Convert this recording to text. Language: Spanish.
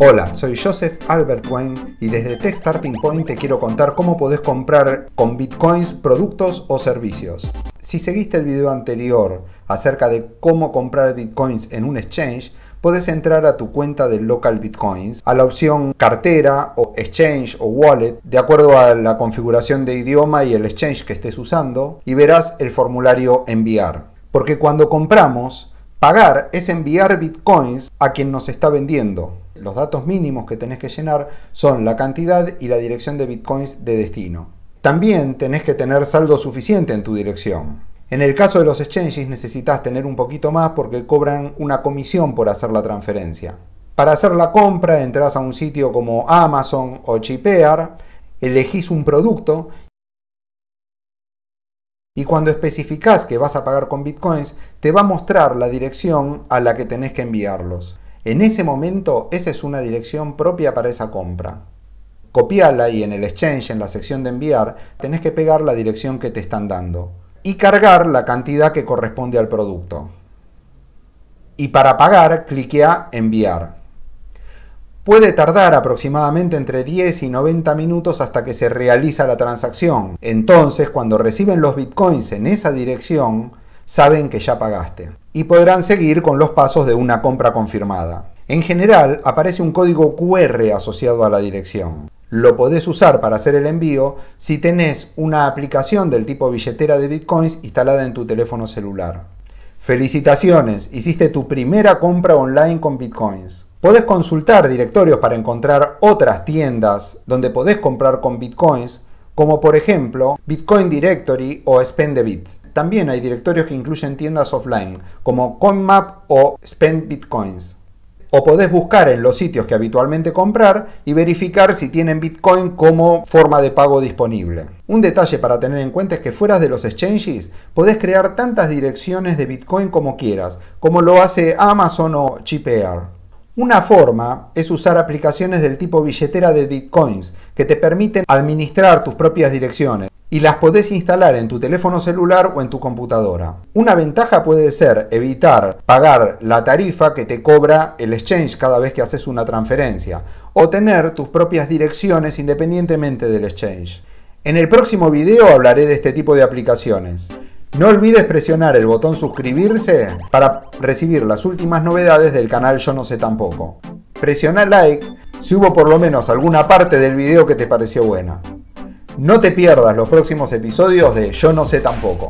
Hola, soy Joseph Albert Wayne y desde Tech Starting Point te quiero contar cómo podés comprar con bitcoins productos o servicios. Si seguiste el video anterior acerca de cómo comprar bitcoins en un exchange, puedes entrar a tu cuenta de local bitcoins, a la opción cartera o exchange o wallet, de acuerdo a la configuración de idioma y el exchange que estés usando, y verás el formulario enviar. Porque cuando compramos, pagar es enviar bitcoins a quien nos está vendiendo los datos mínimos que tenés que llenar son la cantidad y la dirección de bitcoins de destino. También tenés que tener saldo suficiente en tu dirección. En el caso de los exchanges necesitas tener un poquito más porque cobran una comisión por hacer la transferencia. Para hacer la compra entras a un sitio como Amazon o Chipear, elegís un producto y cuando especificás que vas a pagar con bitcoins, te va a mostrar la dirección a la que tenés que enviarlos. En ese momento, esa es una dirección propia para esa compra. Copiala y en el exchange, en la sección de enviar, tenés que pegar la dirección que te están dando y cargar la cantidad que corresponde al producto. Y para pagar, a enviar. Puede tardar aproximadamente entre 10 y 90 minutos hasta que se realiza la transacción. Entonces, cuando reciben los bitcoins en esa dirección, saben que ya pagaste y podrán seguir con los pasos de una compra confirmada. En general, aparece un código QR asociado a la dirección. Lo podés usar para hacer el envío si tenés una aplicación del tipo billetera de bitcoins instalada en tu teléfono celular. Felicitaciones, hiciste tu primera compra online con bitcoins. Podés consultar directorios para encontrar otras tiendas donde podés comprar con bitcoins, como por ejemplo Bitcoin Directory o Spendebit. También hay directorios que incluyen tiendas offline, como CoinMap o Spend Bitcoins. O podés buscar en los sitios que habitualmente comprar y verificar si tienen Bitcoin como forma de pago disponible. Un detalle para tener en cuenta es que fuera de los exchanges podés crear tantas direcciones de Bitcoin como quieras, como lo hace Amazon o GPR. Una forma es usar aplicaciones del tipo billetera de bitcoins que te permiten administrar tus propias direcciones y las podés instalar en tu teléfono celular o en tu computadora. Una ventaja puede ser evitar pagar la tarifa que te cobra el exchange cada vez que haces una transferencia o tener tus propias direcciones independientemente del exchange. En el próximo video hablaré de este tipo de aplicaciones. No olvides presionar el botón suscribirse para recibir las últimas novedades del canal Yo No sé tampoco. Presiona like si hubo por lo menos alguna parte del video que te pareció buena. No te pierdas los próximos episodios de Yo No sé tampoco.